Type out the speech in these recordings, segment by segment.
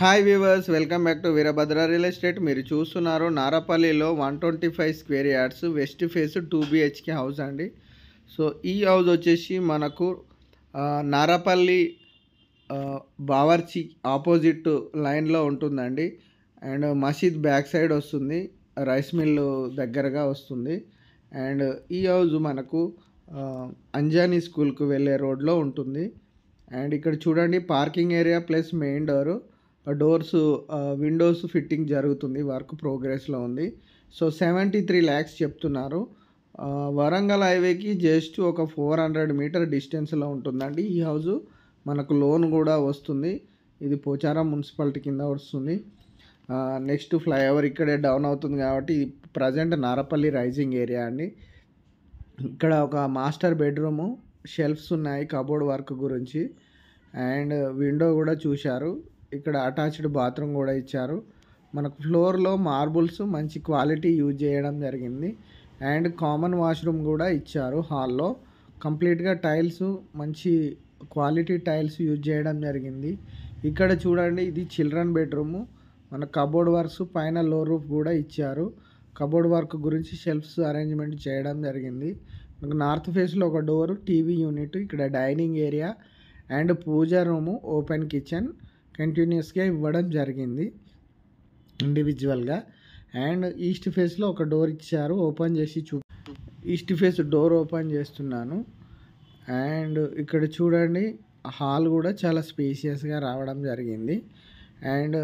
hi viewers welcome back to Veerabhadra real estate మీరు చూస్తున్నారు నారపల్లిలో one twenty five square yards west face two BHK house అండి so ఈ house వచ్చేసి మనకు నారపల్లి బావర్చి ఆపోజిట్ లైన్లో ఉంటుందండి అండ్ మసీద్ బ్యాక్ సైడ్ వస్తుంది రైస్ మిల్ దగ్గరగా వస్తుంది అండ్ ఈ హౌజ్ మనకు అంజానీ స్కూల్కు వెళ్ళే రోడ్లో ఉంటుంది అండ్ ఇక్కడ చూడండి parking area plus main door doors windows fitting జరుగుతుంది వర్క్ ప్రోగ్రెస్లో ఉంది సో సెవెంటీ త్రీ ల్యాక్స్ చెప్తున్నారు వరంగల్ హైవేకి జస్ట్ ఒక ఫోర్ హండ్రెడ్ మీటర్ డిస్టెన్స్లో ఉంటుందండి ఈ హౌజు మనకు లోన్ కూడా వస్తుంది ఇది పోచారం మున్సిపాలిటీ కింద వస్తుంది నెక్స్ట్ ఫ్లైఓవర్ ఇక్కడే డౌన్ అవుతుంది కాబట్టి ప్రజెంట్ నారపల్లి రైజింగ్ ఏరియా అండి ఇక్కడ ఒక మాస్టర్ బెడ్రూము షెల్ఫ్స్ ఉన్నాయి కబోర్డ్ వర్క్ గురించి అండ్ విండో కూడా చూశారు ఇక్కడ అటాచ్డ్ బాత్రూమ్ కూడా ఇచ్చారు మనకు ఫ్లోర్లో మార్బుల్స్ మంచి క్వాలిటీ యూజ్ చేయడం జరిగింది అండ్ కామన్ వాష్రూమ్ కూడా ఇచ్చారు హాల్లో కంప్లీట్గా టైల్స్ మంచి క్వాలిటీ టైల్స్ యూజ్ చేయడం జరిగింది ఇక్కడ చూడండి ఇది చిల్డ్రన్ బెడ్రూము మన కబోర్డ్ వర్క్స్ పైన లో రూఫ్ కూడా ఇచ్చారు కబోర్డ్ వర్క్ గురించి షెల్ఫ్స్ అరేంజ్మెంట్ చేయడం జరిగింది మనకు నార్త్ ఫేస్లో ఒక డోరు టీవీ యూనిట్ ఇక్కడ dining area and puja room open kitchen కంటిన్యూస్గా ఇవ్వడం జరిగింది ఇండివిజువల్గా అండ్ ఈస్ట్ ఫేస్లో ఒక డోర్ ఇచ్చారు ఓపెన్ చేసి చూ ఈస్ట్ ఫేస్ డోర్ ఓపెన్ చేస్తున్నాను అండ్ ఇక్కడ చూడండి హాల్ కూడా చాలా స్పేషియస్గా రావడం జరిగింది అండ్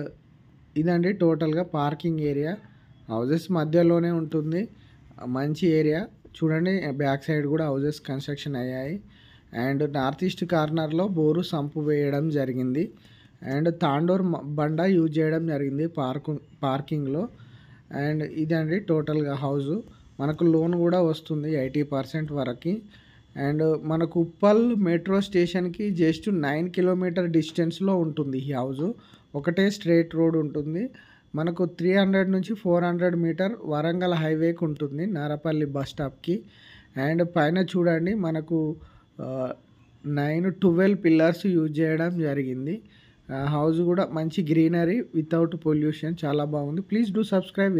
ఇదండి టోటల్గా పార్కింగ్ ఏరియా హౌజెస్ మధ్యలోనే ఉంటుంది మంచి ఏరియా చూడండి బ్యాక్ సైడ్ కూడా హౌజెస్ కన్స్ట్రక్షన్ అయ్యాయి అండ్ నార్త్ ఈస్ట్ కార్నర్లో బోరు సంపు వేయడం జరిగింది అండ్ తాండూర్ బండ యూజ్ చేయడం జరిగింది పార్కు పార్కింగ్లో అండ్ ఇదండి టోటల్గా హౌస్ మనకు లోన్ కూడా వస్తుంది ఎయిటీ పర్సెంట్ వరకు అండ్ మనకు ఉప్పల్ మెట్రో స్టేషన్కి జస్ట్ నైన్ కిలోమీటర్ డిస్టెన్స్లో ఉంటుంది ఈ హౌస్ ఒకటే స్ట్రేట్ రోడ్ ఉంటుంది మనకు త్రీ హండ్రెడ్ నుంచి ఫోర్ హండ్రెడ్ మీటర్ వరంగల్ హైవేకి ఉంటుంది నారపల్లి బస్ స్టాప్కి అండ్ పైన చూడండి మనకు నైన్ ట్వెల్వ్ పిల్లర్స్ యూజ్ చేయడం జరిగింది హౌస్ కూడా మంచి గ్రీనరీ వితౌట్ పొల్యూషన్ చాలా బాగుంది ప్లీజ్ డూ సబ్స్క్రైబ్